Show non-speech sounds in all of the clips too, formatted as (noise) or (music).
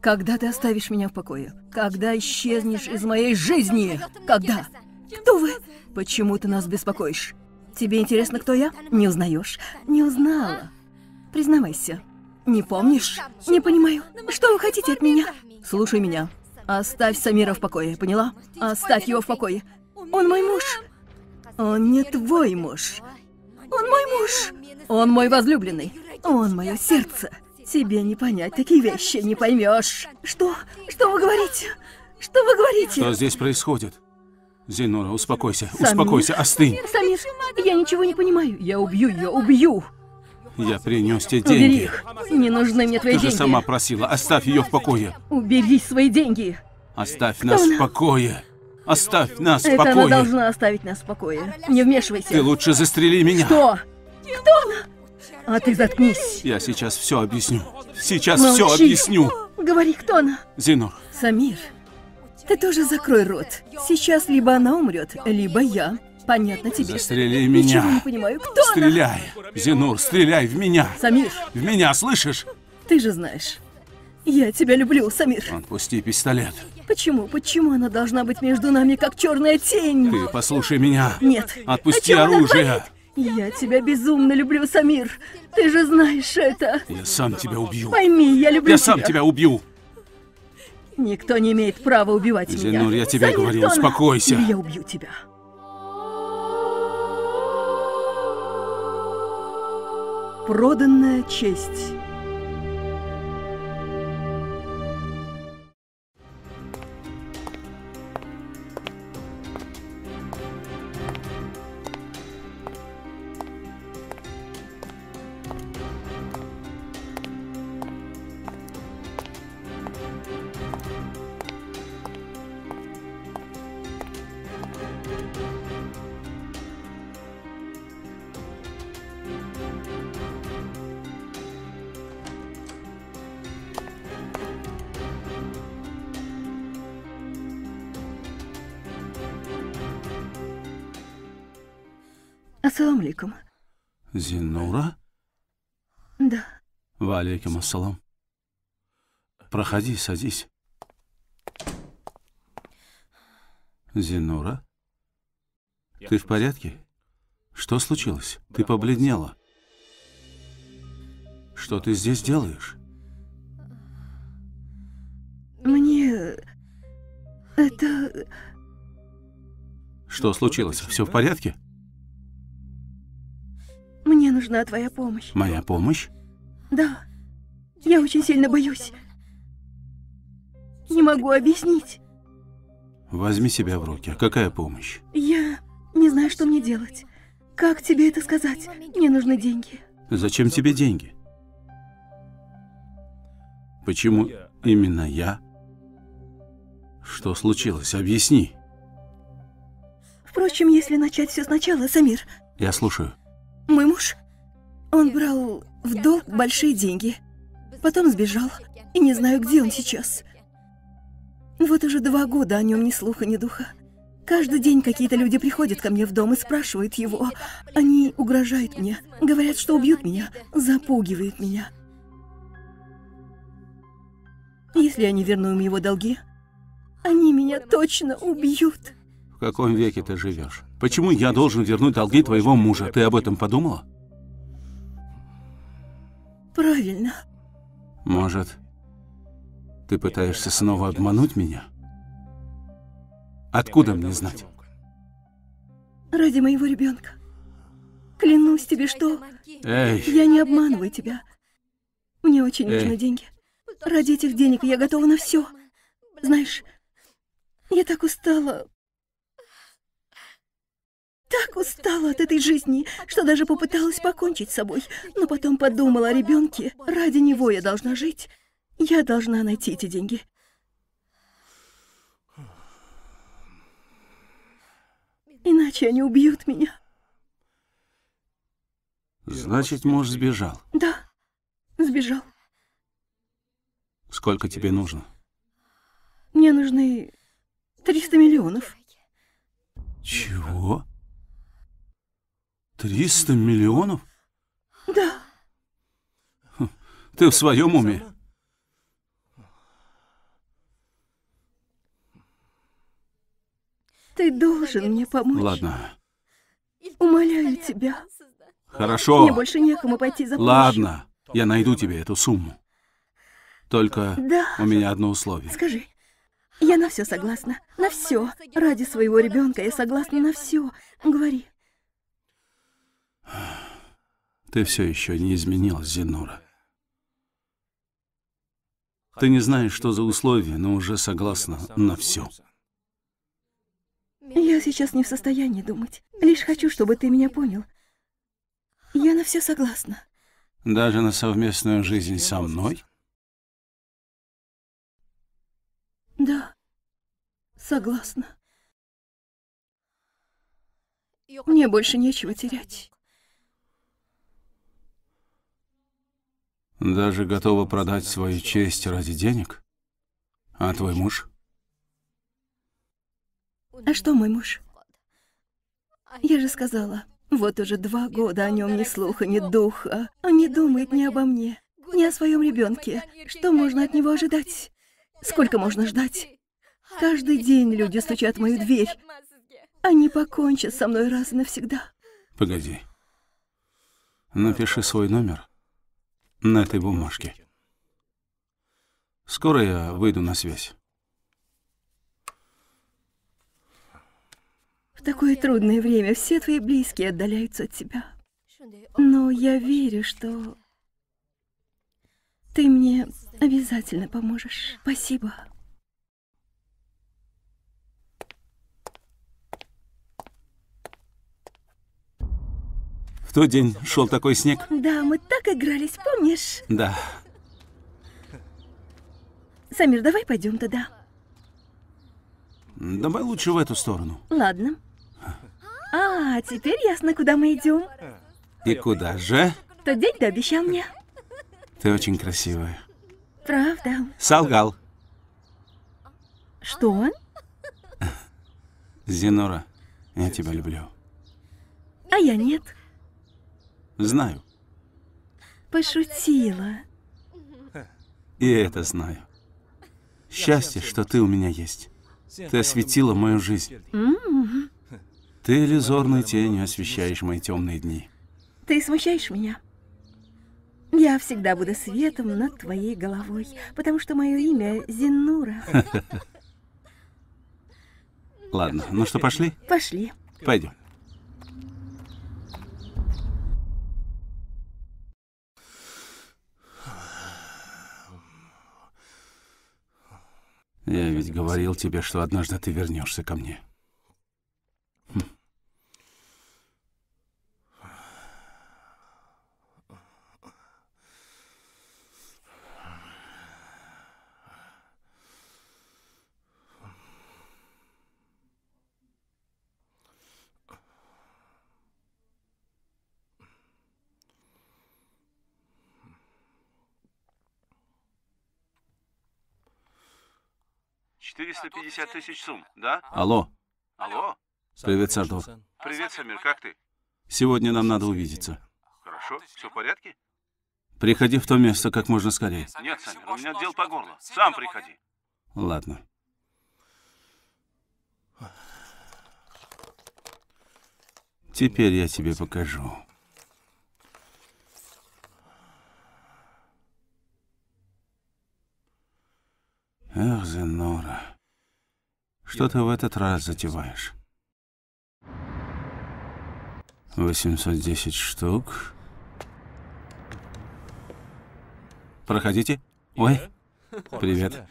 Когда ты оставишь меня в покое? Когда исчезнешь из моей жизни? Когда? Кто вы? Почему ты нас беспокоишь? Тебе интересно, кто я? Не узнаешь? Не узнала. Признавайся. Не помнишь? Не понимаю. Что вы хотите от меня? Слушай меня. Оставь Самира в покое, поняла? Оставь его в покое. Он мой муж. Он не твой муж. Он мой муж. Он мой возлюбленный. Он мое сердце. Тебе не понять такие вещи, не поймешь. Что? Что вы говорите? Что вы говорите? Что здесь происходит? Зинора, успокойся, Самир. успокойся, остынь. Самир, я ничего не понимаю. Я убью ее, убью. Я принес тебе деньги. Убери их. Не нужны мне твои Ты деньги. Ты же сама просила, оставь ее в покое. Убери свои деньги. Оставь Что нас она? в покое. Оставь нас Это в покое. она должна оставить нас в покое. Не вмешивайся. Ты лучше застрели меня. Что? Кто она? А ты заткнись. Я сейчас все объясню. Сейчас Молчи. все объясню. Говори, кто она? Зинур. Самир, ты тоже закрой рот. Сейчас либо она умрет, либо я. Понятно тебе? Застрели меня. Ничего не понимаю. Кто стреляй. она? Стреляй. Зинур, стреляй в меня. Самир. В меня, слышишь? Ты же знаешь. Я тебя люблю, Самир. Отпусти пистолет. Почему? Почему она должна быть между нами, как черная тень? Ты послушай меня. Нет. Отпусти а оружие. Она я тебя безумно люблю, Самир. Ты же знаешь это. Я сам тебя убью. Пойми, я люблю тебя. Я сам тебя убью. Никто не имеет права убивать Зенур, меня. Зенур, я тебе Самир говорил, Тона. успокойся. Или я убью тебя. Проданная честь. Ассалам алейкум. Зинура? Да. Ва алейкум ассалам. Проходи, садись. Зинура? Ты в порядке? Что случилось? Ты побледнела. Что ты здесь делаешь? Мне... Это... Что случилось? Все в порядке? нужна твоя помощь. Моя помощь? Да. Я очень сильно боюсь. Не могу объяснить. Возьми себя в руки. Какая помощь? Я не знаю, что мне делать. Как тебе это сказать? Мне нужны деньги. Зачем тебе деньги? Почему именно я? Что случилось? Объясни. Впрочем, если начать все сначала, Самир. Я слушаю. Мой муж он брал в долг большие деньги. Потом сбежал. И не знаю, где он сейчас. Вот уже два года о нем ни слуха, ни духа. Каждый день какие-то люди приходят ко мне в дом и спрашивают его. Они угрожают мне, говорят, что убьют меня, запугивают меня. Если я не верну им его долги, они меня точно убьют. В каком веке ты живешь? Почему я должен вернуть долги твоего мужа? Ты об этом подумала? правильно. Может, ты пытаешься снова обмануть меня? Откуда мне знать? Ради моего ребенка. Клянусь тебе, что... Эй! Я не обманываю тебя. Мне очень Эй. нужны деньги. Ради этих денег я готова на все. Знаешь, я так устала так устала от этой жизни, что даже попыталась покончить с собой, но потом подумала о ребенке. Ради него я должна жить. Я должна найти эти деньги. Иначе они убьют меня. Значит, муж сбежал? Да, сбежал. Сколько тебе нужно? Мне нужны 300 миллионов. Чего? Триста миллионов? Да. Хм, ты в своем уме? Ты должен мне помочь. Ладно. Умоляю тебя. Хорошо. Мне больше некому пойти за помощью. Ладно, я найду тебе эту сумму. Только да. у меня одно условие. Скажи, я на все согласна. На все. Ради своего ребенка я согласна на все. Говори. Ты все еще не изменилась, Зинура. Ты не знаешь, что за условия, но уже согласна на все. Я сейчас не в состоянии думать. Лишь хочу, чтобы ты меня понял. Я на все согласна. Даже на совместную жизнь со мной? Да, согласна. Мне больше нечего терять. Даже готова продать свою честь ради денег? А твой муж? А что мой муж? Я же сказала, вот уже два года о нем ни слуха, ни духа. Он не думает ни обо мне, ни о своем ребенке. Что можно от него ожидать? Сколько можно ждать? Каждый день люди стучат в мою дверь. Они покончат со мной раз и навсегда. Погоди. Напиши свой номер на этой бумажке. Скоро я выйду на связь. В такое трудное время все твои близкие отдаляются от тебя. Но я верю, что ты мне обязательно поможешь. Спасибо. В тот день шел такой снег. Да, мы так игрались, помнишь? Да. Самир, давай пойдем туда. Давай лучше в эту сторону. Ладно. А, теперь ясно, куда мы идем. И куда же? Тот день ты обещал мне. Ты очень красивая. Правда. Солгал. Что? Зинора, я тебя люблю. А я нет. Знаю. Пошутила. И это знаю. Счастье, что ты у меня есть. Ты осветила мою жизнь. Mm -hmm. Ты иллюзорной тенью освещаешь мои темные дни. Ты смущаешь меня. Я всегда буду светом над твоей головой, потому что мое имя Зинура. (laughs) Ладно, ну что, пошли? Пошли. Пойдем. Я ведь говорил тебе, что однажды ты вернешься ко мне. 350 тысяч сум, да? Алло. Алло. Привет, Сардов. Привет, Самир, как ты? Сегодня нам надо увидеться. Хорошо, все в порядке? Приходи в то место как можно скорее. Нет, Самир, у меня дел по горло. Сам приходи. Ладно. Теперь я тебе покажу. Эх, Зенора. Что ты в этот раз затеваешь? 810 штук. Проходите. Ой, привет.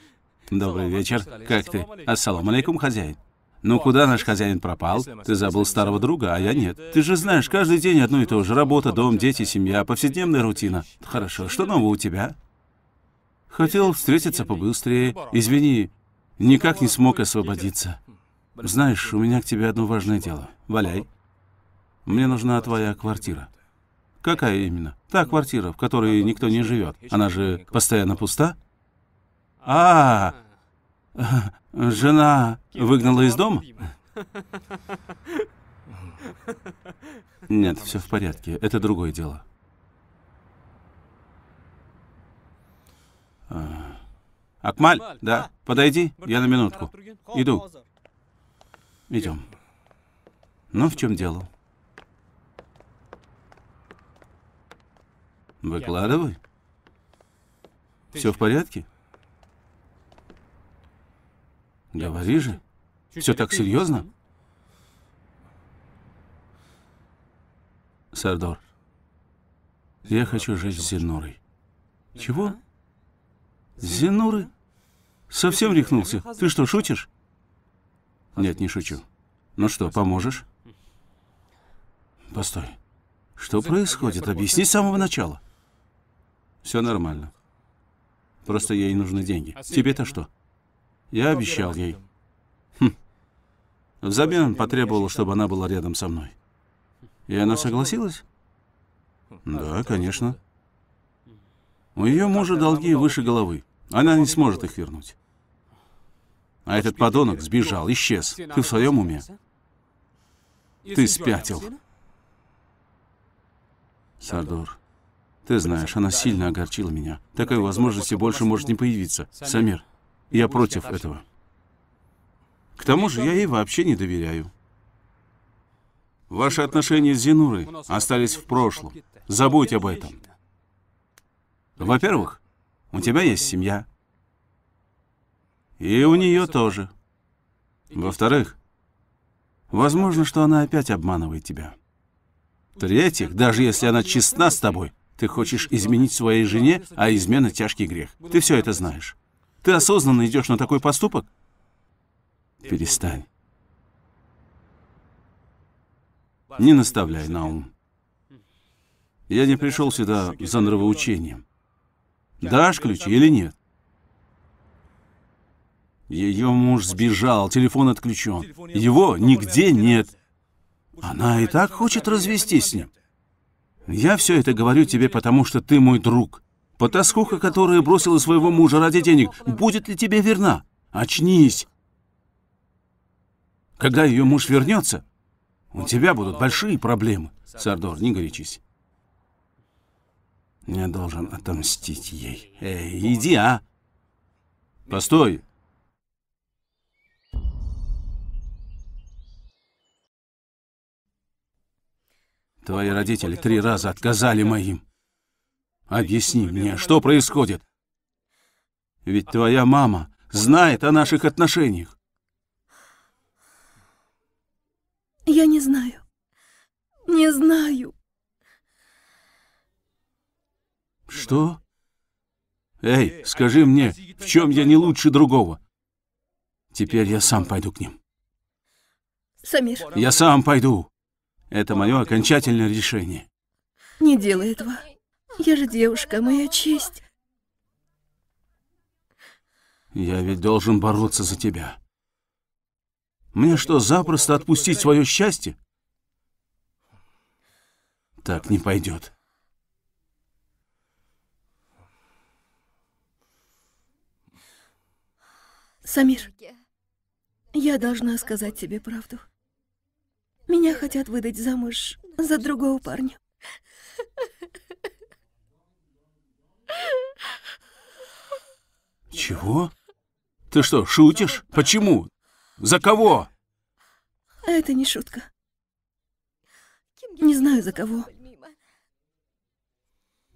Добрый вечер. Как ты? Ассаламу алейкум, хозяин. Ну куда наш хозяин пропал? Ты забыл старого друга, а я нет. Ты же э, знаешь, каждый день одно и то же. Работа, дом, дети, семья, повседневная рутина. Хорошо, что нового у тебя? Хотел встретиться побыстрее. Извини, Никак не смог освободиться. Знаешь, у меня к тебе одно важное дело. Валяй. Мне нужна твоя квартира. Какая именно? Та квартира, в которой никто не живет. Она же постоянно пуста? А, (laughs) жена выгнала из дома? Нет, все в порядке. Это другое дело. А Акмаль, да, подойди, я на минутку. Иду. Идем. Ну, в чем дело? Выкладывай. Все в порядке? Говори же. Все так серьезно? Сардор, я хочу жить с Зинурой. Чего? Зинуры? Совсем рехнулся? Ты что, шутишь? Нет, не шучу. Ну что, поможешь? Постой. Что происходит? Объясни с самого начала. Все нормально. Просто ей нужны деньги. Тебе-то что? Я обещал ей. Хм. Взамен потребовал, чтобы она была рядом со мной. И она согласилась? Да, конечно. У ее мужа долги выше головы. Она не сможет их вернуть. А этот подонок сбежал, исчез. Ты в своем уме? Ты спятил. Сардор, ты знаешь, она сильно огорчила меня. Такой возможности больше может не появиться. Самир, я против этого. К тому же я ей вообще не доверяю. Ваши отношения с Зинурой остались в прошлом. Забудь об этом. Во-первых, у тебя есть семья. И у нее тоже. Во-вторых, возможно, что она опять обманывает тебя. В-третьих, даже если она честна с тобой, ты хочешь изменить своей жене, а измена — тяжкий грех. Ты все это знаешь. Ты осознанно идешь на такой поступок? Перестань. Не наставляй на ум. Я не пришел сюда за нравоучением. Дашь ключи или нет? Ее муж сбежал, телефон отключен. Его нигде нет. Она и так хочет развестись с ним. Я все это говорю тебе, потому что ты мой друг. Потаскуха, которая бросила своего мужа ради денег, будет ли тебе верна? Очнись. Когда ее муж вернется, у тебя будут большие проблемы. Сардор, не горячись. Я должен отомстить ей. Эй, иди, а! Постой! Твои родители три раза отказали моим. Объясни мне, что происходит? Ведь твоя мама знает о наших отношениях. Я не знаю. Не знаю. Что? Эй, скажи мне, в чем я не лучше другого? Теперь я сам пойду к ним. Самир. Я сам пойду. Это мое окончательное решение. Не делай этого. Я же девушка, моя честь. Я ведь должен бороться за тебя. Мне что, запросто отпустить свое счастье? Так не пойдет. Самир, я должна сказать тебе правду. Меня хотят выдать замуж за другого парня. Чего? Ты что, шутишь? Почему? За кого? Это не шутка. Не знаю, за кого.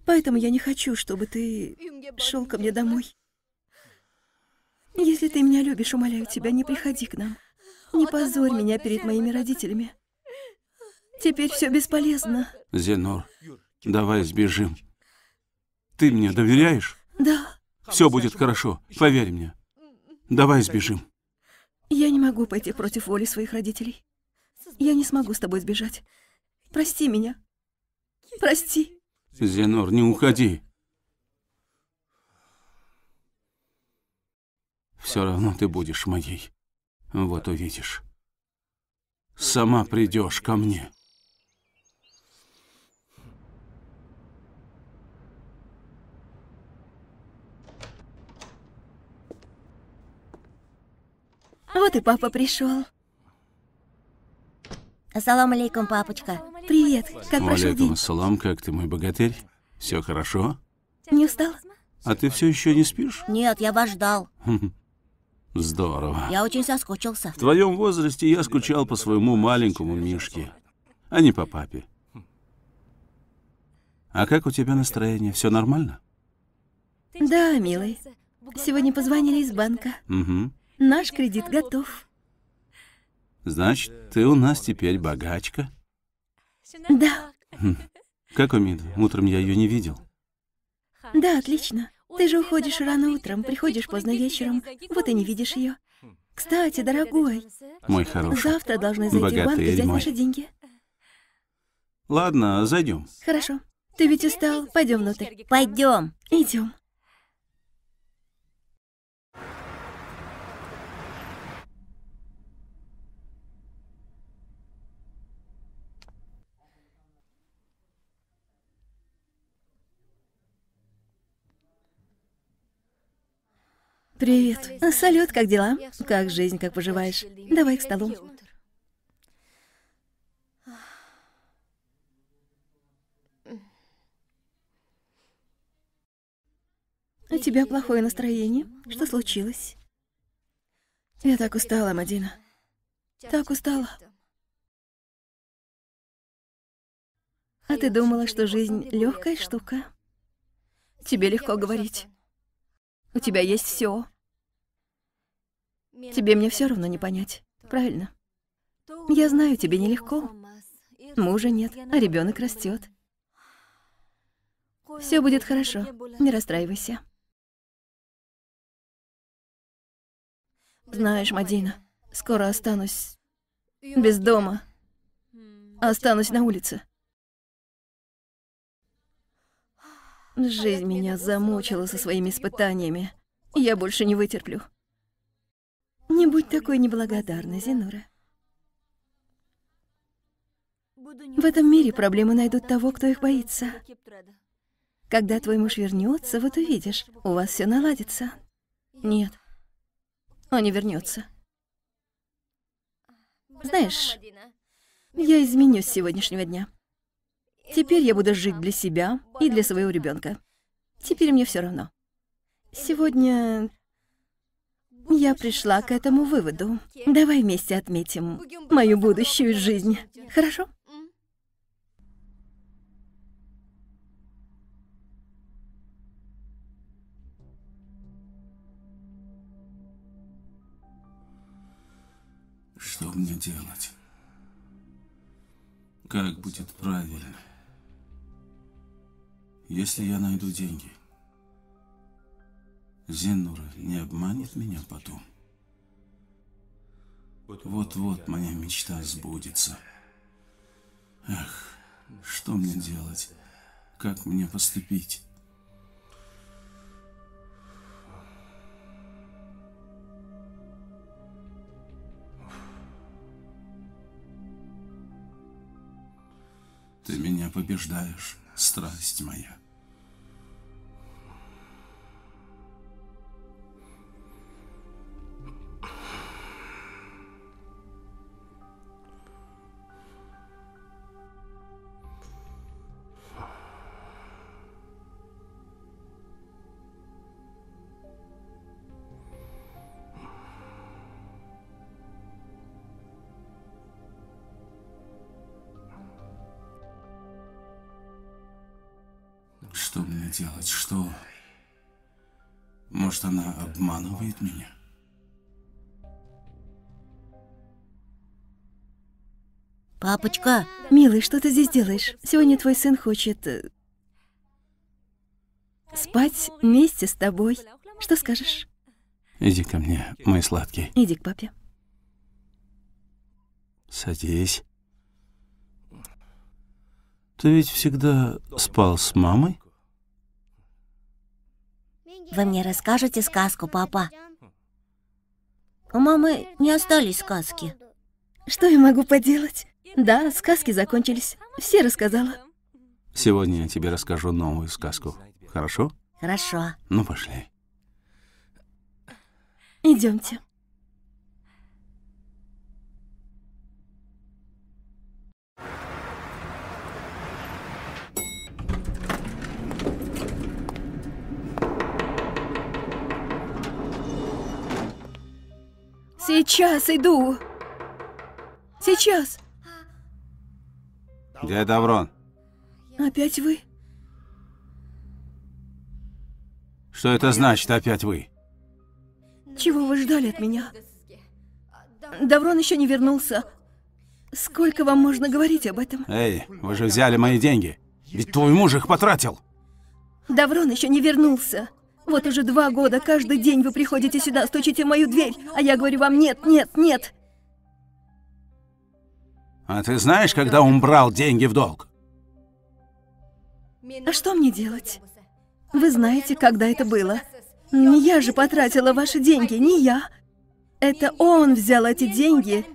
Поэтому я не хочу, чтобы ты шел ко мне домой. Если ты меня любишь, умоляю тебя, не приходи к нам. Не позорь меня перед моими родителями. Теперь все бесполезно. Зенор, давай сбежим. Ты мне доверяешь? Да. Все будет хорошо, поверь мне. Давай сбежим. Я не могу пойти против воли своих родителей. Я не смогу с тобой сбежать. Прости меня. Прости. Зенор, не уходи. Все равно ты будешь моей. Вот увидишь. Сама придешь ко мне. Вот и папа пришел. Ассалам алейкум, папочка. Привет, как прошел день? ассалам, как ты, мой богатырь? Все хорошо? Не устал? А ты все еще не спишь? Нет, я вас ждал. (laughs) Здорово. Я очень соскучился. В твоем возрасте я скучал по своему маленькому Мишке, а не по папе. А как у тебя настроение? Все нормально? Да, милый. Сегодня позвонили из банка. Угу. Наш кредит готов. Значит, ты у нас теперь богачка? Да. Хм. Как Умида? Утром я ее не видел. Да, отлично. Ты же уходишь рано утром, приходишь поздно вечером, вот и не видишь ее. Кстати, дорогой. Мой хороший. Завтра должны зайти в банк и взять мой. наши деньги. Ладно, зайдем. Хорошо. Ты ведь устал. Пойдем внутрь. Пойдем. Идем. Привет. Салют, как дела? Как жизнь, как поживаешь? Давай к столу. У тебя плохое настроение. Что случилось? Я так устала, Мадина. Так устала. А ты думала, что жизнь легкая штука? Тебе легко говорить. У тебя есть все. Тебе мне все равно не понять, правильно? Я знаю, тебе нелегко. Мужа нет, а ребенок растет. Все будет хорошо, не расстраивайся. Знаешь, Мадина, скоро останусь без дома. Останусь на улице. Жизнь меня замучила со своими испытаниями. Я больше не вытерплю. Не будь такой неблагодарна, Зинура. В этом мире проблемы найдут того, кто их боится. Когда твой муж вернется, вот увидишь, у вас все наладится. Нет, он не вернется. Знаешь, я изменюсь с сегодняшнего дня. Теперь я буду жить для себя и для своего ребенка. Теперь мне все равно. Сегодня я пришла к этому выводу. Давай вместе отметим мою будущую жизнь. Хорошо? Что мне делать? Как будет правильно? Если я найду деньги – Зенура не обманет меня потом. Вот-вот моя мечта сбудется. Эх, что мне делать? Как мне поступить? Ты меня побеждаешь, страсть моя. обманывает меня. Папочка! Милый, что ты здесь делаешь? Сегодня твой сын хочет э, спать вместе с тобой. Что скажешь? Иди ко мне, мой сладкий. Иди к папе. Садись. Ты ведь всегда спал с мамой? Вы мне расскажете сказку, папа? У мамы не остались сказки. Что я могу поделать? Да, сказки закончились. Все рассказала. Сегодня я тебе расскажу новую сказку. Хорошо? Хорошо. Ну, пошли. Идемте. Сейчас иду. Сейчас. Где Даврон? Опять вы? Что это значит, опять вы? Чего вы ждали от меня? Даврон еще не вернулся. Сколько вам можно говорить об этом? Эй, вы же взяли мои деньги. Ведь твой муж их потратил. Даврон еще не вернулся. Вот уже два года каждый день вы приходите сюда, стучите в мою дверь, а я говорю вам «нет, нет, нет». А ты знаешь, когда он брал деньги в долг? А что мне делать? Вы знаете, когда это было. Не я же потратила ваши деньги, не я. Это он взял эти деньги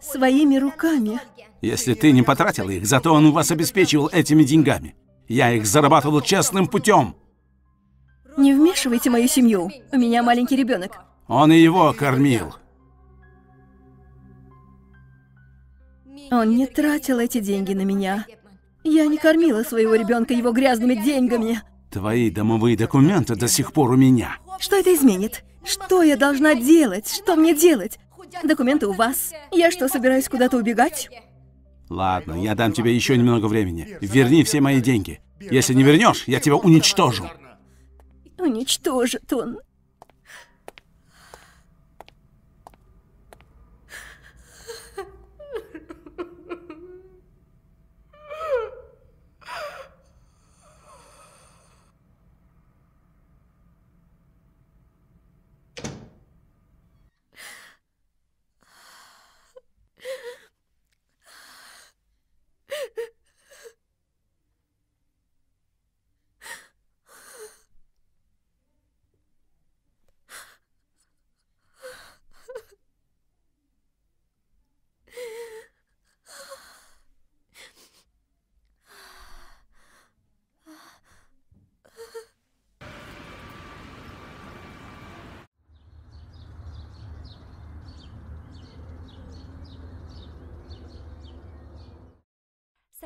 своими руками. Если ты не потратила их, зато он вас обеспечивал этими деньгами. Я их зарабатывал честным путем. Не вмешивайте мою семью. У меня маленький ребенок. Он и его кормил. Он не тратил эти деньги на меня. Я не кормила своего ребенка его грязными деньгами. Твои домовые документы до сих пор у меня. Что это изменит? Что я должна делать? Что мне делать? Документы у вас. Я что, собираюсь куда-то убегать? Ладно, я дам тебе еще немного времени. Верни все мои деньги. Если не вернешь, я тебя уничтожу. Уничтожит он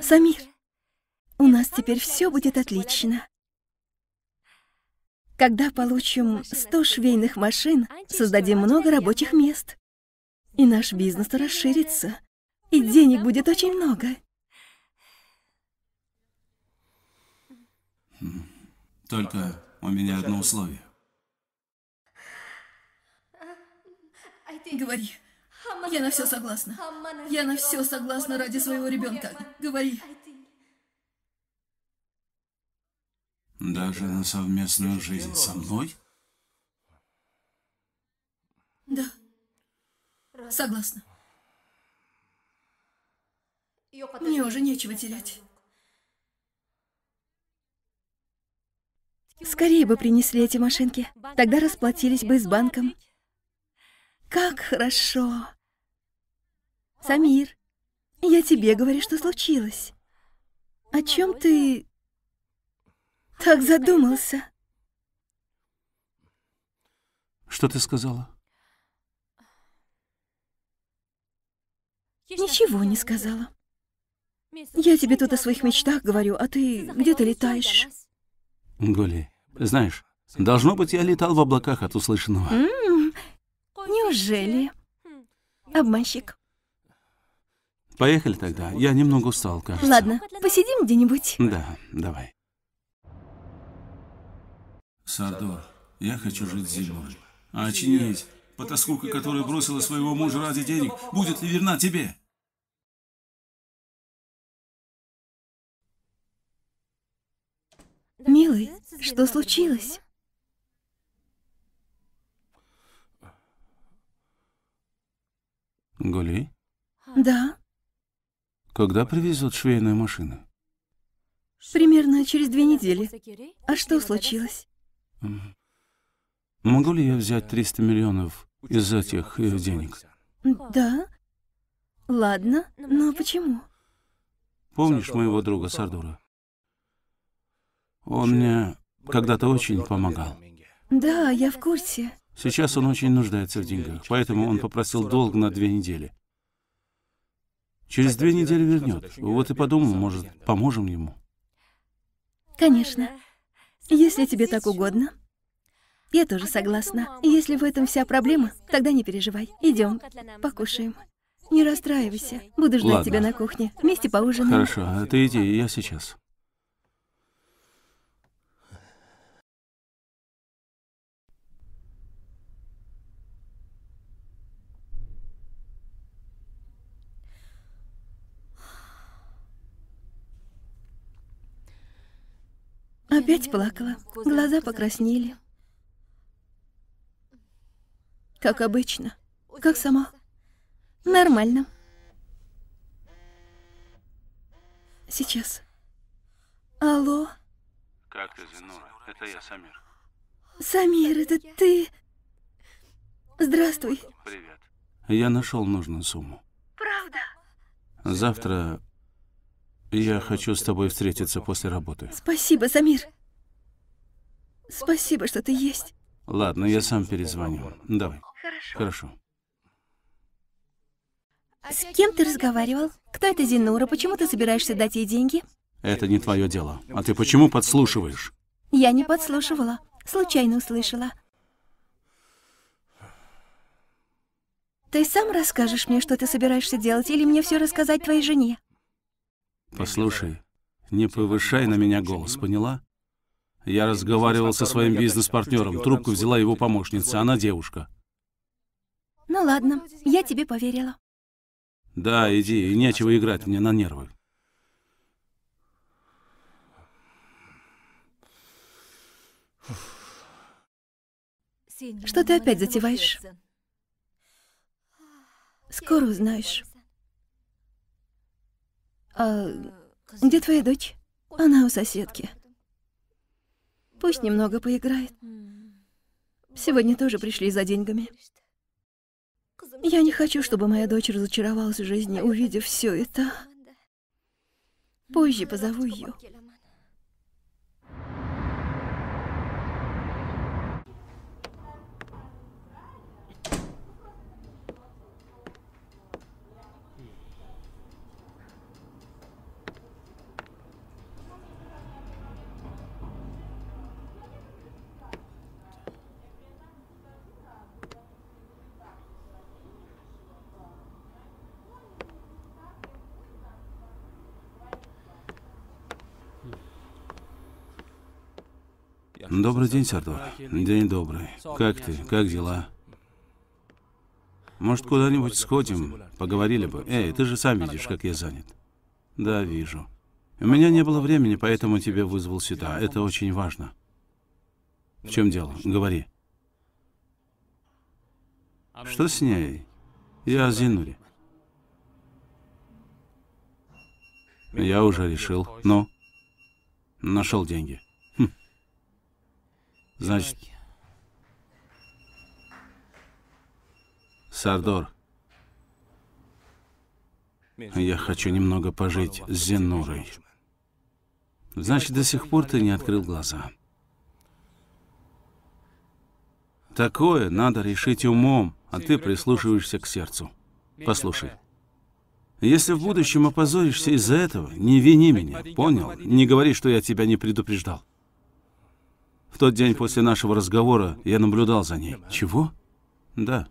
Самир, у нас теперь все будет отлично. Когда получим 100 швейных машин, создадим много рабочих мест. И наш бизнес расширится. И денег будет очень много. Только у меня одно условие. Говори. Я на все согласна. Я на все согласна ради своего ребенка. Говори. Даже на совместную жизнь со мной? Да. Согласна. Мне уже нечего терять. Скорее бы принесли эти машинки. Тогда расплатились бы с банком. Как хорошо! Самир, я тебе говорю, что случилось. О чем ты так задумался? Что ты сказала? Ничего не сказала. Я тебе тут о своих мечтах говорю, а ты где то летаешь? Гули, знаешь, должно быть, я летал в облаках от услышанного. М м-м. -м, Неужели? Обманщик. Поехали тогда. Я немного устал, кажется. Ладно, посидим где-нибудь. Да, давай. Сардор, я хочу жить зимой. А Очнись. Потаскука, которая бросила своего мужа ради денег, будет ли верна тебе? Милый, что случилось? Гули? Да. Когда привезут швейную машину? Примерно через две недели. А что случилось? Могу ли я взять 300 миллионов из этих э, денег? Да. Ладно, но почему? Помнишь моего друга Сардура? Он мне когда-то очень помогал. Да, я в курсе. Сейчас он очень нуждается в деньгах, поэтому он попросил долг на две недели. Через две недели вернет. Вот и подумал, может, поможем ему. Конечно. Если тебе так угодно. Я тоже согласна. Если в этом вся проблема, тогда не переживай. Идем, покушаем. Не расстраивайся. Буду ждать Ладно. тебя на кухне. Вместе поужинаем. Хорошо, а ты иди, я сейчас. Опять плакала. Глаза покраснели. Как обычно. Как сама. Нормально. Сейчас. Алло. Как ты, Зинура? Это я, Самир. Самир, это ты? Здравствуй. Привет. Я нашел нужную сумму. Правда? Завтра я хочу с тобой встретиться после работы. Спасибо, Самир. Спасибо, что ты есть. Ладно, я сам перезвоню. Давай. Хорошо. Хорошо. С кем ты разговаривал? Кто это Зинура? Почему ты собираешься дать ей деньги? Это не твое дело. А ты почему подслушиваешь? Я не подслушивала. Случайно услышала. Ты сам расскажешь мне, что ты собираешься делать, или мне все рассказать твоей жене? Послушай, не повышай на меня голос, поняла? Я разговаривал со своим бизнес-партнером. Трубку взяла его помощница, она девушка. Ну ладно, я тебе поверила. Да, иди, и нечего играть мне на нервы. Что ты опять затеваешь? Скоро узнаешь. А где твоя дочь? Она у соседки. Пусть немного поиграет. Сегодня тоже пришли за деньгами. Я не хочу, чтобы моя дочь разочаровалась в жизни, увидев все это. Позже позову ее. Добрый день, Сардор. День добрый. Как ты? Как дела? Может, куда-нибудь сходим? Поговорили бы. Эй, ты же сам видишь, как я занят. Да, вижу. У меня не было времени, поэтому тебя вызвал сюда. Это очень важно. В чем дело? Говори. Что с ней? Я Зинури. Я уже решил. Ну? Нашел деньги. Значит, Сардор, я хочу немного пожить с Зенурой. Значит, до сих пор ты не открыл глаза. Такое надо решить умом, а ты прислушиваешься к сердцу. Послушай, если в будущем опозоришься из-за этого, не вини меня, понял? Не говори, что я тебя не предупреждал. В тот день после нашего разговора я наблюдал за ней. Чего? Да.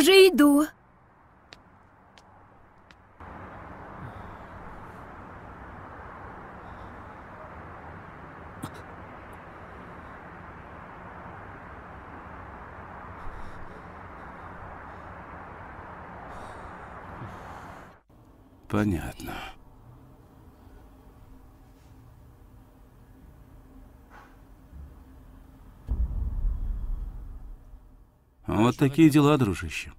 уже иду. Понятно. Вот такие дела, дружище.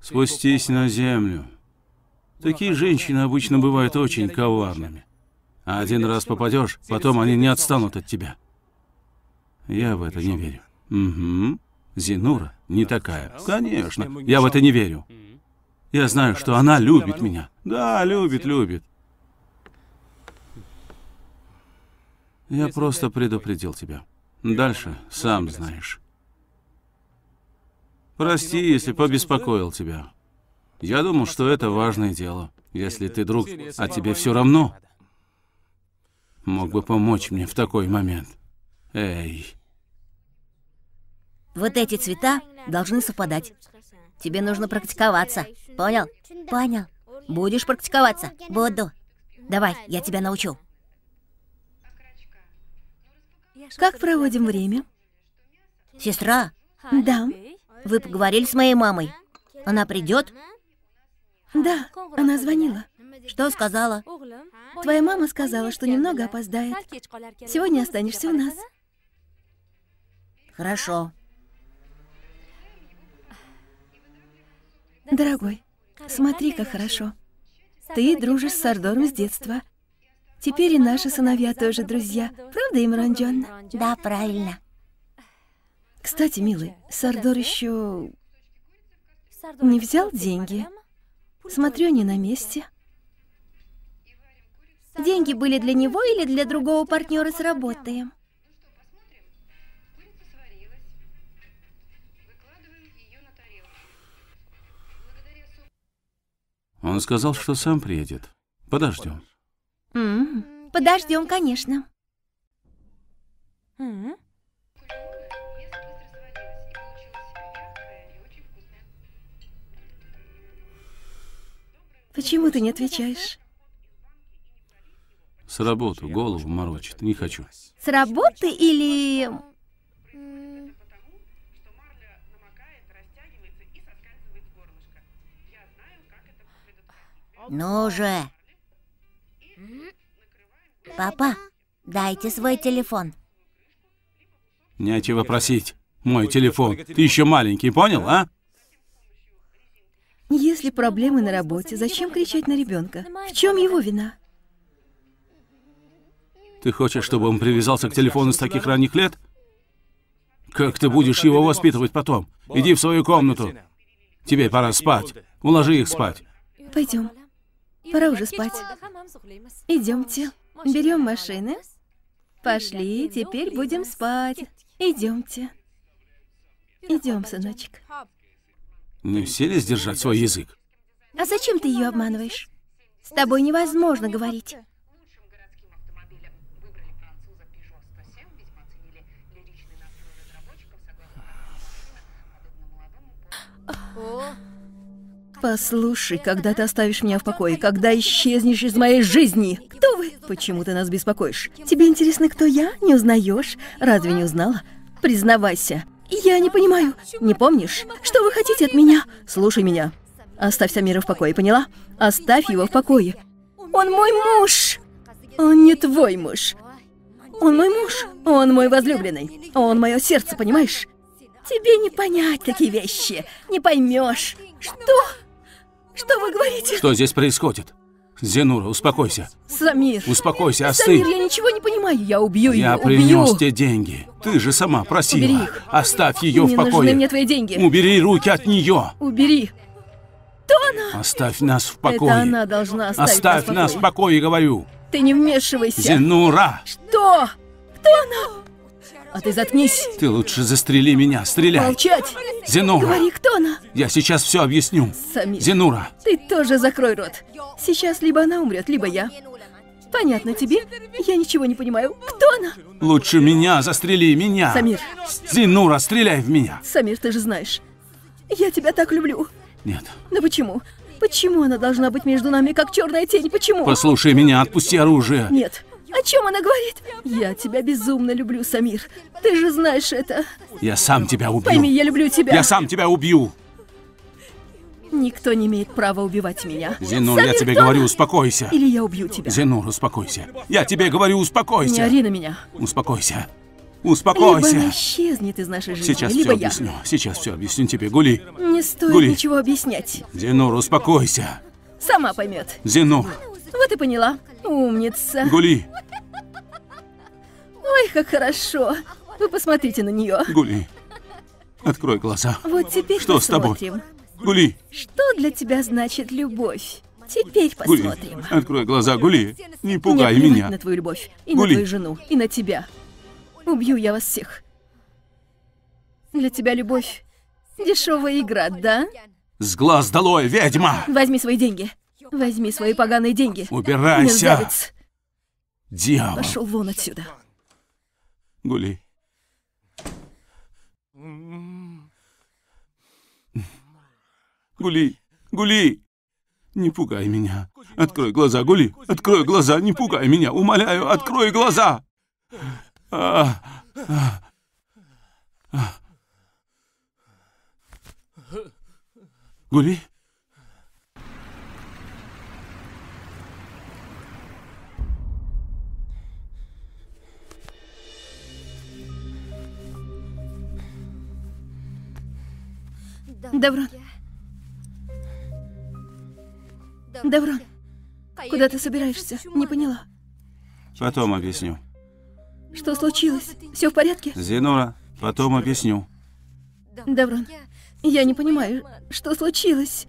Спустись на землю. Такие женщины обычно бывают очень коварными. А один раз попадешь, потом они не отстанут от тебя. Я в это не верю. Угу. Зинура не такая. Конечно, я в это не верю. Я знаю, что она любит меня. Да, любит, любит. Я просто предупредил тебя. Дальше сам знаешь. Прости, если побеспокоил тебя. Я думал, что это важное дело. Если ты друг, а тебе все равно. Мог бы помочь мне в такой момент. Эй. Вот эти цвета должны совпадать. Тебе нужно практиковаться. Понял? Понял. Будешь практиковаться? Буду. Давай, я тебя научу. Как проводим время? Сестра? Да. Вы поговорили с моей мамой? Она придет? Да, она звонила. Что сказала? Твоя мама сказала, что немного опоздает. Сегодня останешься у нас. Хорошо. Дорогой, смотри, как хорошо. Ты дружишь с Сардором с детства. Теперь и наши сыновья тоже друзья. Правда, Имранджон? Да, правильно. Кстати, милый, Сардор еще не взял деньги. Смотрю, они на месте. Деньги были для него или для другого партнера с работы? Он сказал, что сам приедет. Подождем. Подождем, конечно. Mm -hmm. Почему ты не отвечаешь? С работы, голову морочит, не хочу. С работы или... Ну же! Папа, дайте свой телефон. Нечего просить. Мой телефон. Ты еще маленький, понял, а? Если проблемы на работе, зачем кричать на ребенка? В чем его вина? Ты хочешь, чтобы он привязался к телефону с таких ранних лет? Как ты будешь его воспитывать потом? Иди в свою комнату. Тебе пора спать. Уложи их спать. Пойдем. Пора уже спать. Идемте. Берем машины. Пошли, теперь будем спать. Идемте. Идем, сыночек. Не все ли сдержать свой язык? А зачем ты ее обманываешь? С тобой невозможно говорить. Послушай, когда ты оставишь меня в покое, когда исчезнешь из моей жизни? Кто вы? Почему ты нас беспокоишь? Тебе интересно, кто я? Не узнаешь? Разве не узнала? Признавайся, я не понимаю. Не помнишь? Что вы хотите от меня? Слушай меня. Оставь Самира в покое, поняла? Оставь его в покое. Он мой муж! Он не твой муж. Он мой муж. Он мой возлюбленный. Он мое сердце, понимаешь? Тебе не понять такие вещи. Не поймешь. Что? Что вы говорите? Что здесь происходит? Зенура, успокойся. Самир. Успокойся, остынь. Самир, я ничего не понимаю. Я убью ее. Я принес тебе деньги. Ты же сама просила. Убери их. Оставь ее не в покое. нужны мне твои деньги. Убери руки от нее. Убери. Тона! Оставь нас в покое. Это она должна оставить Оставь нас в покое, нас в покое говорю. Ты не вмешивайся. Зенура! Что? Кто она? А ты заткнись. Ты лучше застрели меня, стреляй. Молчать. Зинура. Говори, кто она? Я сейчас все объясню. Самир. Зинура. Ты тоже закрой рот. Сейчас либо она умрет, либо я. Понятно тебе? Я ничего не понимаю. Кто она? Лучше меня, застрели меня. Самир. Зинура, стреляй в меня. Самир, ты же знаешь. Я тебя так люблю. Нет. Но почему? Почему она должна быть между нами, как черная тень? Почему? Послушай меня, отпусти оружие. Нет. О чем она говорит? Я тебя безумно люблю, Самир. Ты же знаешь это. Я сам тебя убью. Пойми, я люблю тебя. Я сам тебя убью. Никто не имеет права убивать меня. Зинур, Самир, я тебе кто? говорю, успокойся. Или я убью тебя. Зинур, успокойся. Я тебе говорю, успокойся. Не ори на меня. Успокойся. Успокойся. Либо исчезнет из нашей жизни, Сейчас либо все я. объясню. Сейчас все объясню тебе. Гули. Не стоит Гули. ничего объяснять. Зинур, успокойся. Сама поймет. Зинур. Вот и поняла. Умница. Гули. Ой, как хорошо. Вы посмотрите на нее. Гули. Открой глаза. Вот теперь Что посмотрим. с тобой? Гули. Что для тебя значит любовь? Теперь посмотрим. Гули. Открой глаза, Гули. Не пугай Мне меня. на твою любовь. И Гули. на твою жену. И на тебя. Убью я вас всех. Для тебя любовь. Дешевая игра, да? С глаз долой, ведьма! Возьми свои деньги. Возьми свои поганые деньги. Убирайся! Мерзавец. Дьявол! Пошел вон отсюда. Гули. Гули, Гули, не пугай меня. Открой глаза, Гули, открой глаза, не пугай меня. Умоляю, открой глаза. А, а, а. Гули, Деврон. Деврон, куда ты собираешься? Не поняла. Потом объясню. Что случилось? Все в порядке? Зинора, потом объясню. Деврон, я не понимаю, что случилось?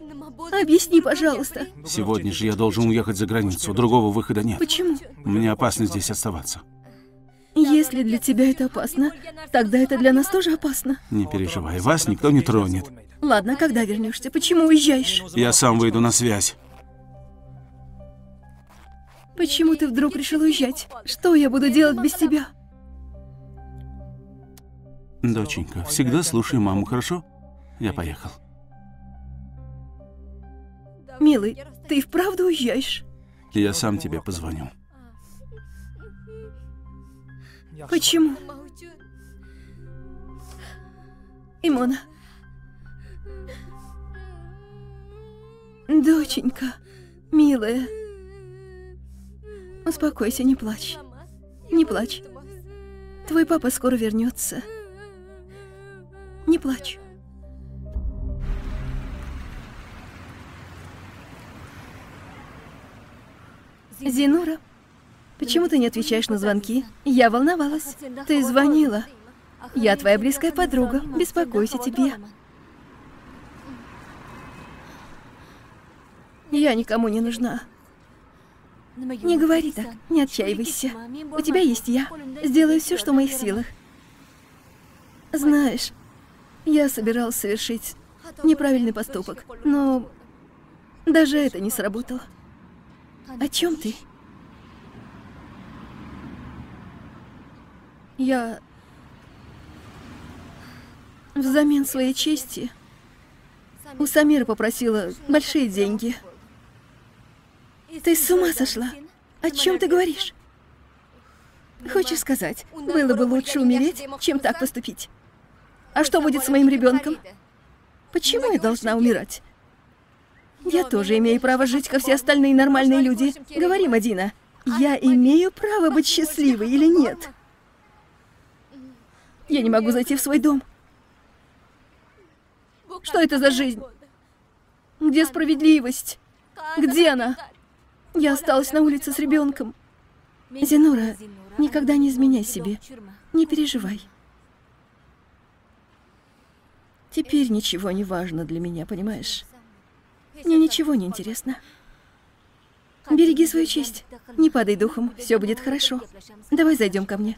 Объясни, пожалуйста. Сегодня же я должен уехать за границу, другого выхода нет. Почему? Мне опасно здесь оставаться. Если для тебя это опасно, тогда это для нас тоже опасно. Не переживай, вас никто не тронет. Ладно, когда вернешься? Почему уезжаешь? Я сам выйду на связь. Почему ты вдруг решил уезжать? Что я буду делать без тебя? Доченька, всегда слушай маму, хорошо? Я поехал. Милый, ты вправду уезжаешь? Я сам тебе позвоню. Почему? Имона, Доченька, милая. Успокойся, не плачь. Не плачь. Твой папа скоро вернется. Не плачь. Зинура, почему ты не отвечаешь на звонки? Я волновалась. Ты звонила. Я твоя близкая подруга. Беспокойся тебе. Я никому не нужна. Не говори так, не отчаивайся. У тебя есть я. Сделаю все, что в моих силах. Знаешь, я собиралась совершить неправильный поступок, но даже это не сработало. О чем ты? Я взамен своей чести у Самира попросила большие деньги. Ты с ума сошла? О чем ты говоришь? Хочешь сказать, было бы лучше умереть, чем так поступить? А что будет с моим ребенком? Почему я должна умирать? Я тоже имею право жить, как все остальные нормальные люди. Говори, Мадина, я имею право быть счастливой или нет? Я не могу зайти в свой дом. Что это за жизнь? Где справедливость? Где она? Я осталась на улице с ребенком. Зинура, никогда не изменяй себе. Не переживай. Теперь ничего не важно для меня, понимаешь? Мне ничего не интересно. Береги свою честь. Не падай духом, все будет хорошо. Давай зайдем ко мне.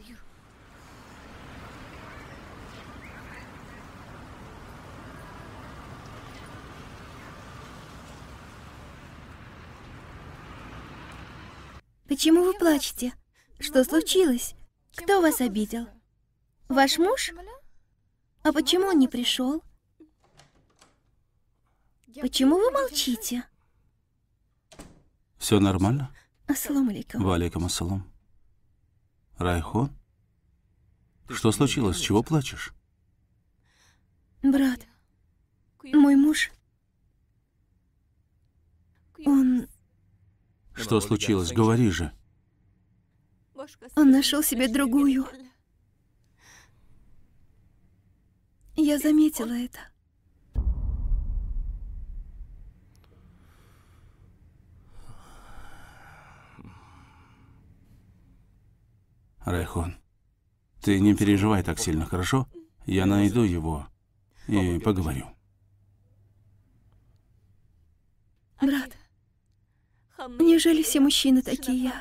Почему вы плачете? Что случилось? Кто вас обидел? Ваш муж? А почему он не пришел? Почему вы молчите? Все нормально? Ассаламу алейкум. Валейкум ассалам. Райхон? Что случилось? Чего плачешь? Брат, мой муж, он что случилось? Говори же. Он нашел себе другую. Я заметила это. Райхон, ты не переживай так сильно, хорошо? Я найду его и поговорю. Брат, Неужели все мужчины такие?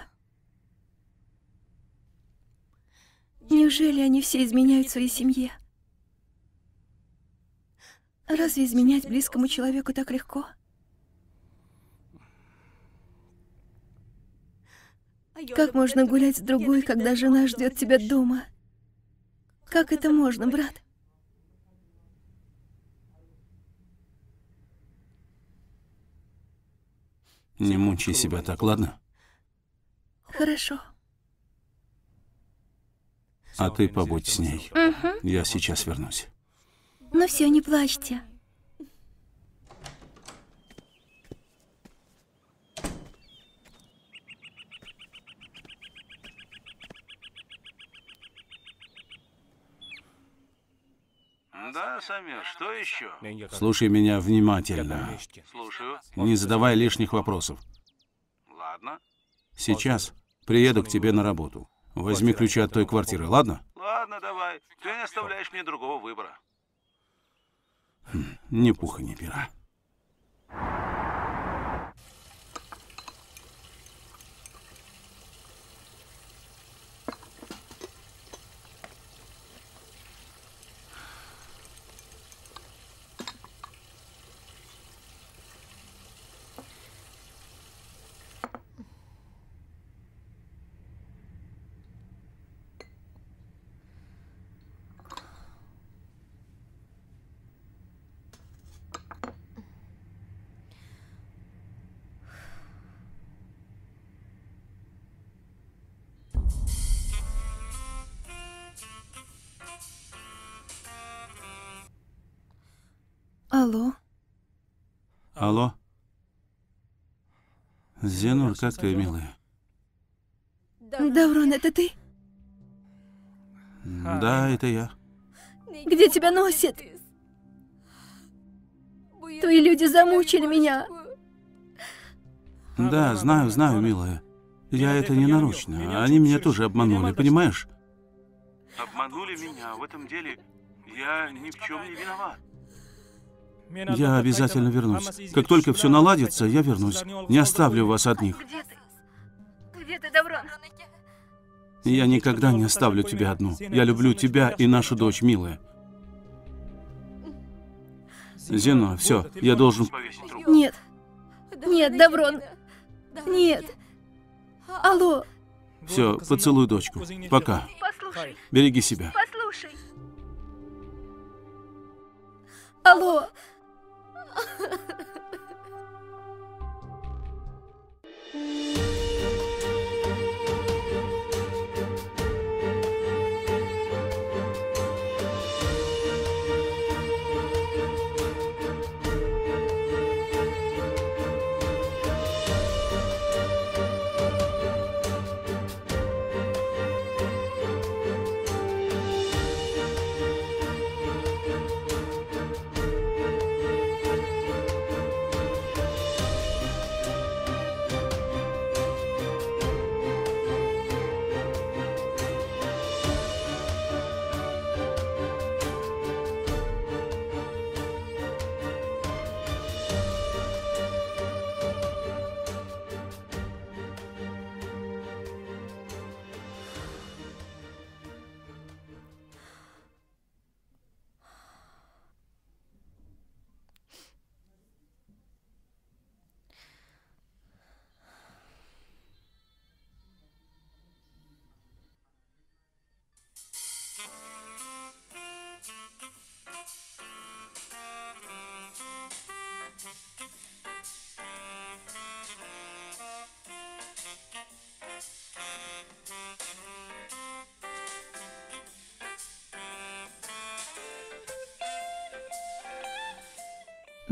Неужели они все изменяют своей семье? Разве изменять близкому человеку так легко? Как можно гулять с другой, когда жена ждет тебя дома? Как это можно, брат? Не мучай себя так, ладно? Хорошо. А ты побудь с ней. Угу. Я сейчас вернусь. Ну все, не плачьте. Да, самец, что еще? Слушай меня внимательно. Слушаю. Не задавай лишних вопросов. Ладно. Сейчас приеду к тебе на работу. Возьми ключи от той квартиры, ладно? Ладно, давай. Ты не оставляешь мне другого выбора. Хм, ни пуха, ни пера. Как ты, милая? Даврон, это ты? Да, это я. Где тебя носит? Твои люди замучили меня. Да, знаю, знаю, милая. Я это не нарочно. Они меня тоже обманули, понимаешь? Обманули меня а в этом деле. Я ни в чем не виноват. Я обязательно вернусь. Как только все наладится, я вернусь. Не оставлю вас одних. Где ты? Где ты, Доброн? Я никогда не оставлю тебя одну. Я люблю тебя и нашу дочь, милая. Зино, все, я должен Нет. Нет, Даврон, Нет. Алло. Все, поцелуй дочку. Пока. Послушай. Береги себя. Послушай. Алло. 哈 (laughs) 哈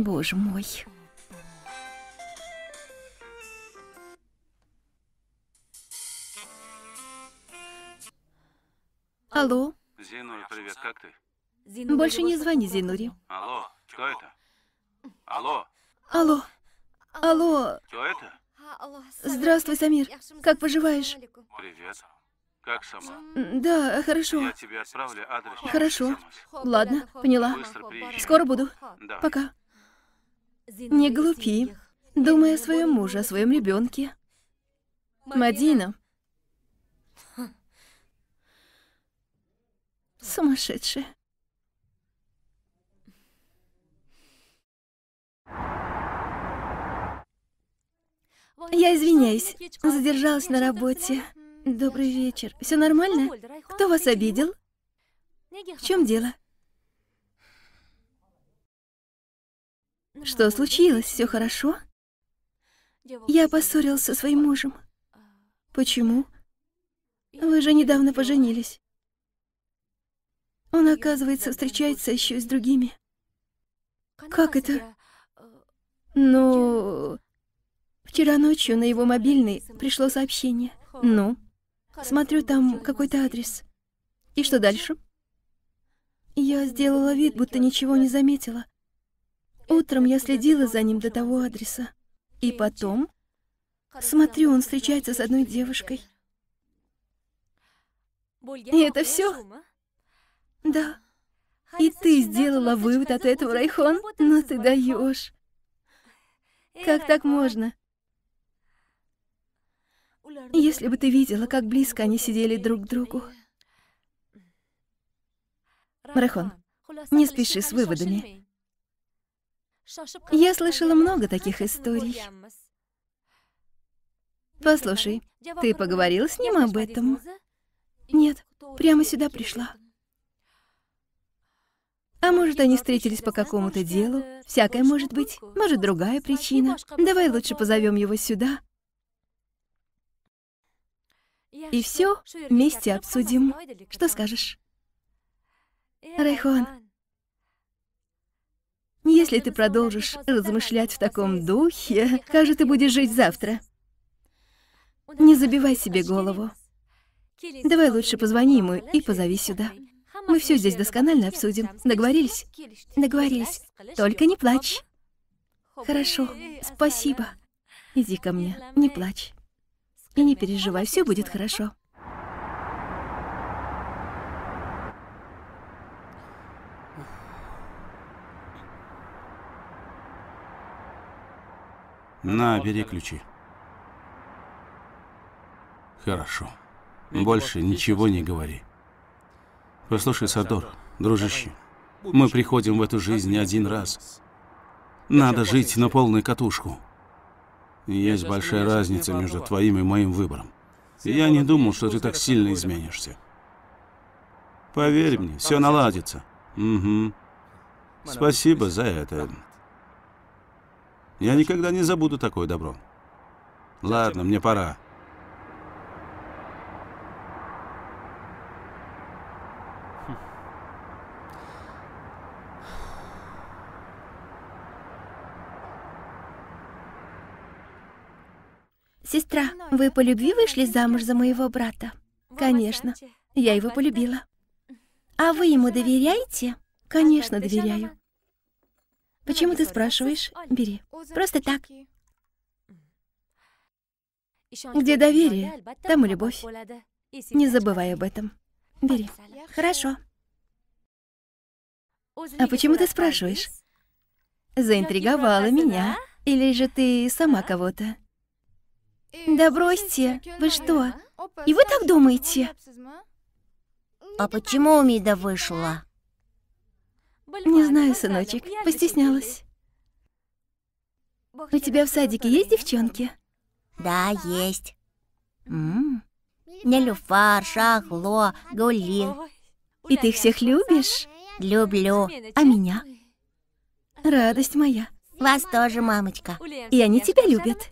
Боже мой. Алло. Зинури, привет, как ты? Больше не звони, Зинури. Алло, кто это? Алло. Алло. Алло. Кто это? Здравствуй, Самир. Как поживаешь? Привет. Как сама? Да, хорошо. Я тебе отправлю адрес. Хорошо. Ладно, поняла. Скоро буду. Да. Пока. Не глупи. Думай о своем муже, о своем ребенке. Мадина. Сумасшедшая. Я извиняюсь, задержалась на работе. Добрый вечер. Все нормально? Кто вас обидел? В чем дело? Что случилось? Все хорошо? Я поссорилась со своим мужем. Почему? Вы же недавно поженились. Он, оказывается, встречается еще и с другими. Как это? Ну, вчера ночью на его мобильный пришло сообщение. Ну, смотрю, там какой-то адрес. И что дальше? Я сделала вид, будто ничего не заметила. Утром я следила за ним до того адреса. И потом... Смотрю, он встречается с одной девушкой. И это все? Да. И ты сделала вывод от этого, Райхон? Но ну ты даешь. Как так можно? Если бы ты видела, как близко они сидели друг к другу. Райхон, не спеши с выводами. Я слышала много таких историй. Послушай, ты поговорил с ним об этом? Нет, прямо сюда пришла. А может, они встретились по какому-то делу? Всякое может быть. Может, другая причина. Давай лучше позовем его сюда. И все вместе обсудим. Что скажешь? Райхон, если ты продолжишь размышлять в таком духе, кажется, ты будешь жить завтра? Не забивай себе голову. Давай лучше позвони ему и позови сюда. Мы все здесь досконально обсудим. Договорились? Договорились. Только не плачь. Хорошо, спасибо. Иди ко мне, не плачь. И не переживай, все будет хорошо. На, бери ключи. Хорошо. Больше ничего не говори. Послушай, Садор, дружище, мы приходим в эту жизнь не один раз. Надо жить на полную катушку. Есть большая разница между твоим и моим выбором. я не думал, что ты так сильно изменишься. Поверь мне, все наладится. Угу. Спасибо за это. Я никогда не забуду такое добро. Ладно, мне пора. Сестра, вы по любви вышли замуж за моего брата? Конечно, я его полюбила. А вы ему доверяете? Конечно, доверяю. Почему ты спрашиваешь? Бери. Просто так. Где доверие, там и любовь. Не забывай об этом. Бери. Хорошо. А почему ты спрашиваешь? Заинтриговала меня. Или же ты сама кого-то? Да бросьте, вы что? И вы так думаете? А почему Умида вышла? Не знаю, сыночек, постеснялась. У тебя в садике есть девчонки? Да, есть. М -м. Нелюфар, Шахло, Гули. И ты их всех любишь? Люблю. А меня? Радость моя. Вас тоже, мамочка. И они тебя любят?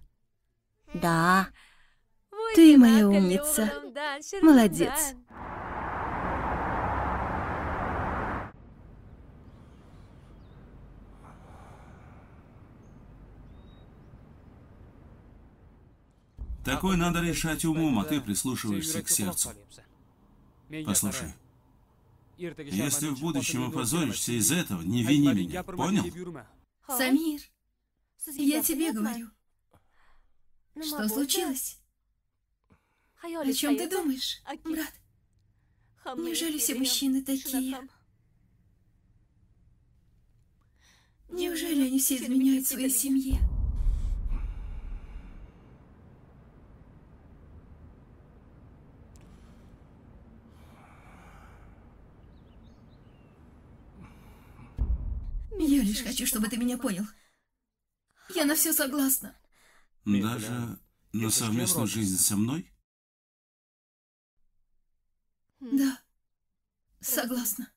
Да. Ты моя умница. Молодец. Такое надо решать умом, а ты прислушиваешься к сердцу. Послушай, если в будущем опозоришься из этого, не вини меня, понял? Самир, я тебе говорю. Ну, Что случилось? О чем ты думаешь, а брат? Неужели все мужчины такие? Неужели ну, они все изменяют своей семье? Я лишь хочу, чтобы ты меня понял. Я на все согласна. Даже на совместную жизнь со мной? Да, согласна.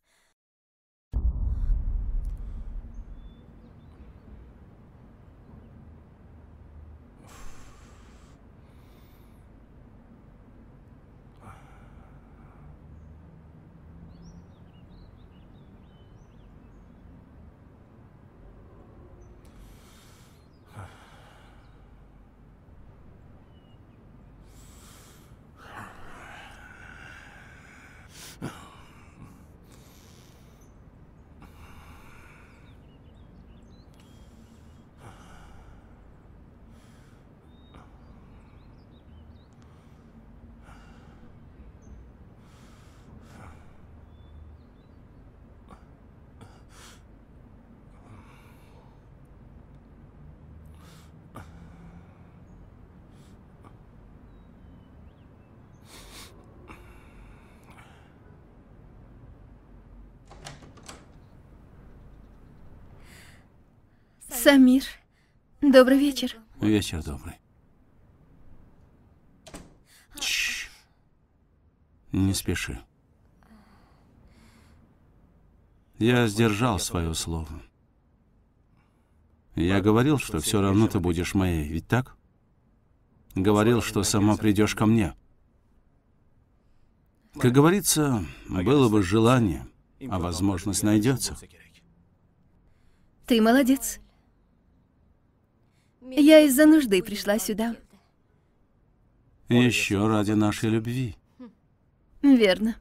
Самир, добрый вечер. Вечер добрый. Чш. Не спеши. Я сдержал свое слово. Я говорил, что все равно ты будешь моей, ведь так? Говорил, что сама придешь ко мне. Как говорится, было бы желание, а возможность найдется. Ты молодец. Я из-за нужды пришла сюда. Еще ради нашей любви. Верно.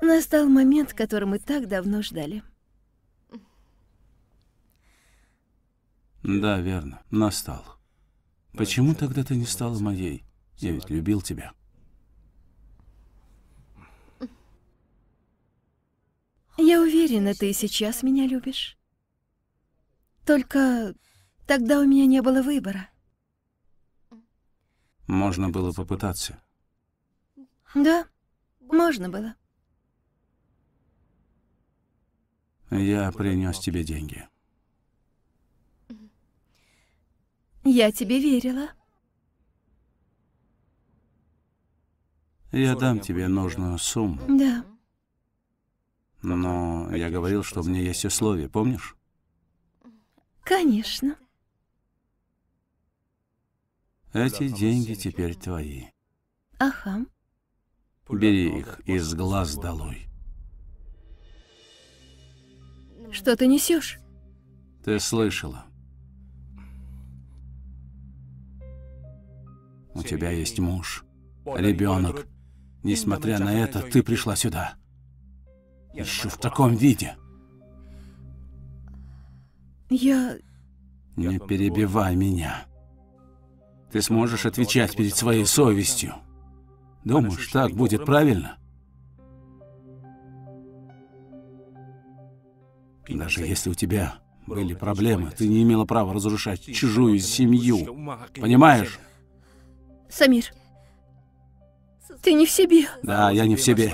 Настал момент, который мы так давно ждали. Да, верно. Настал. Почему тогда ты не стала моей? Я ведь любил тебя. Я уверена, ты сейчас меня любишь. Только тогда у меня не было выбора. Можно было попытаться. Да, можно было. Я принес тебе деньги. Я тебе верила. Я дам тебе нужную сумму. Да. Но я говорил, что у меня есть условия, помнишь? Конечно. Эти деньги теперь твои. Ага. Бери их из глаз долой. Что ты несешь? Ты слышала. У тебя есть муж, ребенок. Несмотря на это, ты пришла сюда. Еще в таком виде. Я... Не перебивай меня. Ты сможешь отвечать перед своей совестью. Думаешь, так будет правильно? Даже если у тебя были проблемы, ты не имела права разрушать чужую семью. Понимаешь? Самир, ты не в себе. Да, я не в себе.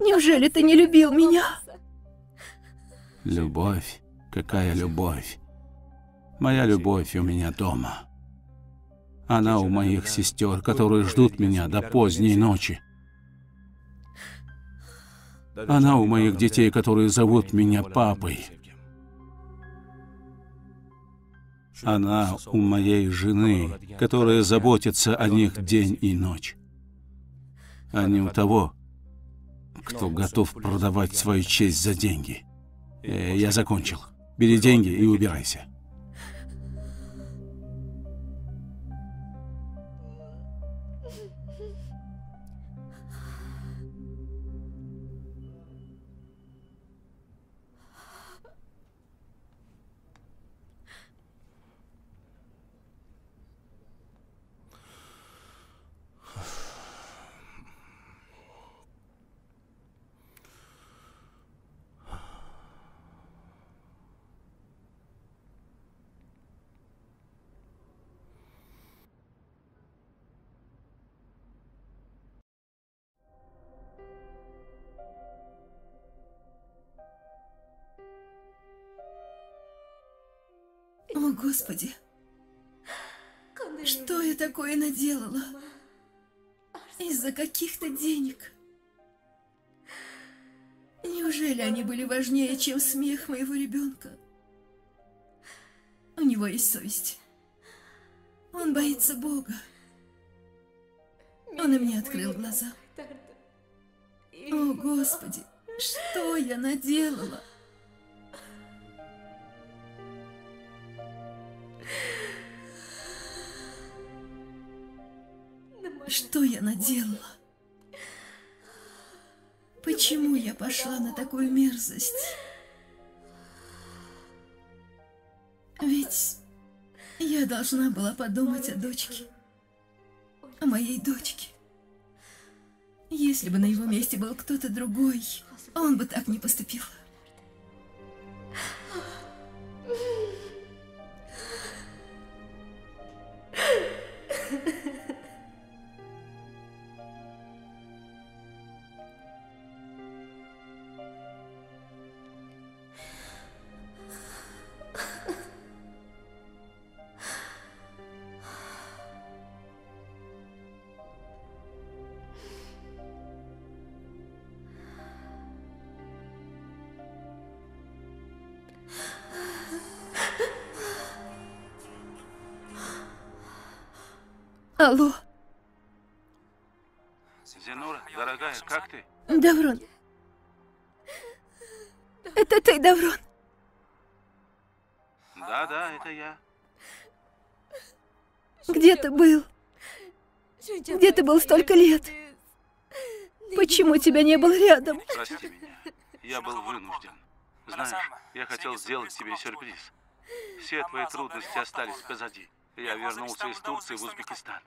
Неужели ты не любил меня? Любовь. Какая любовь. Моя любовь у меня дома. Она у моих сестер, которые ждут меня до поздней ночи. Она у моих детей, которые зовут меня папой. Она у моей жены, которая заботится о них день и ночь, а не у того, кто готов продавать свою честь за деньги. Э, я закончил. Бери деньги и убирайся. важнее, чем смех моего ребенка. У него есть совесть. Он боится Бога. Он и мне открыл глаза. О, Господи, что я наделала? Что я наделала? Почему я пошла на такую мерзость? Ведь я должна была подумать о дочке. О моей дочке. Если бы на его месте был кто-то другой, он бы так не поступил. был столько лет? Почему тебя не было рядом? Прости меня. Я был вынужден. Знаешь, я хотел сделать тебе сюрприз. Все твои трудности остались позади. Я вернулся из Турции в Узбекистан.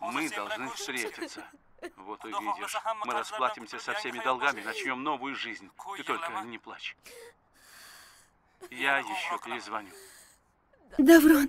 Мы должны встретиться. Вот увидишь. Мы расплатимся со всеми долгами, начнем новую жизнь. Ты только не плачь. Я еще перезвоню. Даврон.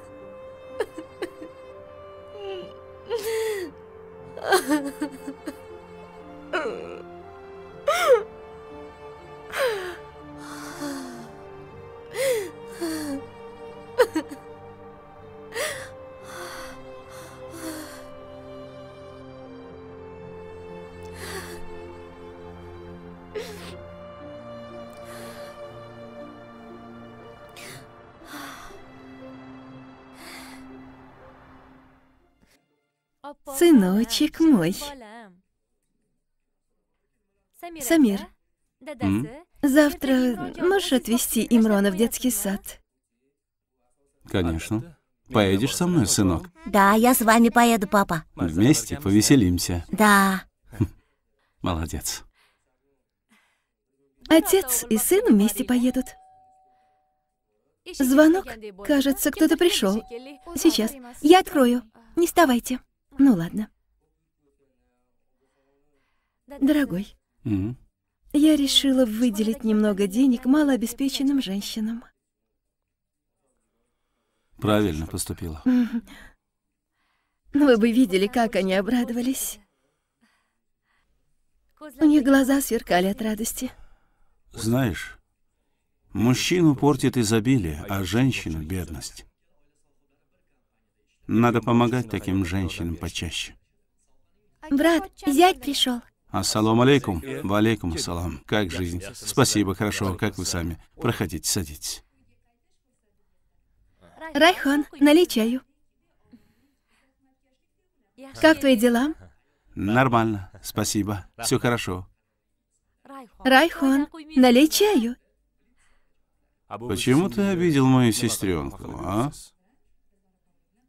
мой. Самир, М? завтра можешь отвезти Имрона в детский сад? Конечно. Поедешь со мной, сынок? Да, я с вами поеду, папа. Вместе повеселимся. Да. (laughs) Молодец. Отец и сын вместе поедут. Звонок. Кажется, кто-то пришел. Сейчас. Я открою. Не вставайте. Ну ладно. Дорогой, mm я решила выделить немного денег малообеспеченным женщинам. Правильно поступила. Вы бы видели, как они обрадовались. У них глаза сверкали от радости. Знаешь, мужчину портит изобилие, а женщину — бедность. Надо помогать таким женщинам почаще. Брат, зять пришел. Ассаламу алейкум. Ва алейкум ассалам. Как жизнь? Спасибо, хорошо. Как вы сами? Проходите, садитесь. Райхан, налей чаю. Как твои дела? Нормально, спасибо. Все хорошо. Райхон, налей чаю. Почему ты обидел мою сестренку, а?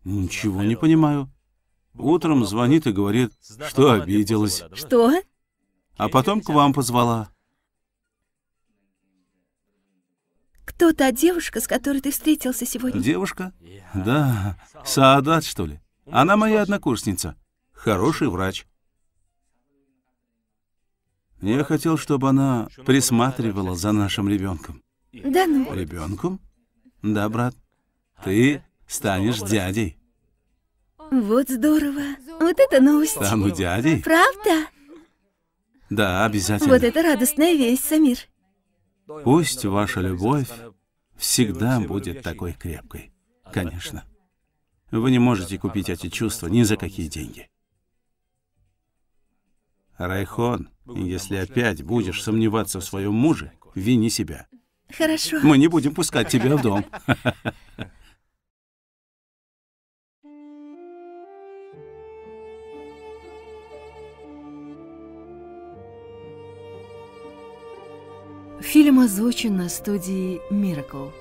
Ничего не понимаю. Утром звонит и говорит, что обиделась. Что? а потом к вам позвала. Кто та девушка, с которой ты встретился сегодня? Девушка? Да, Саадат, что ли? Она моя однокурсница. Хороший врач. Я хотел, чтобы она присматривала за нашим ребенком. Да ну? Ребенком? Да, брат. Ты станешь дядей. Вот здорово. Вот это новость. Стану дядей? Правда? Да, обязательно. Вот это радостная весть, Самир. Пусть ваша любовь всегда будет такой крепкой. Конечно. Вы не можете купить эти чувства ни за какие деньги. Райхон, если опять будешь сомневаться в своем муже, вини себя. Хорошо. Мы не будем пускать тебя в дом. (laughs) Фильм озвучен на студии Miracle.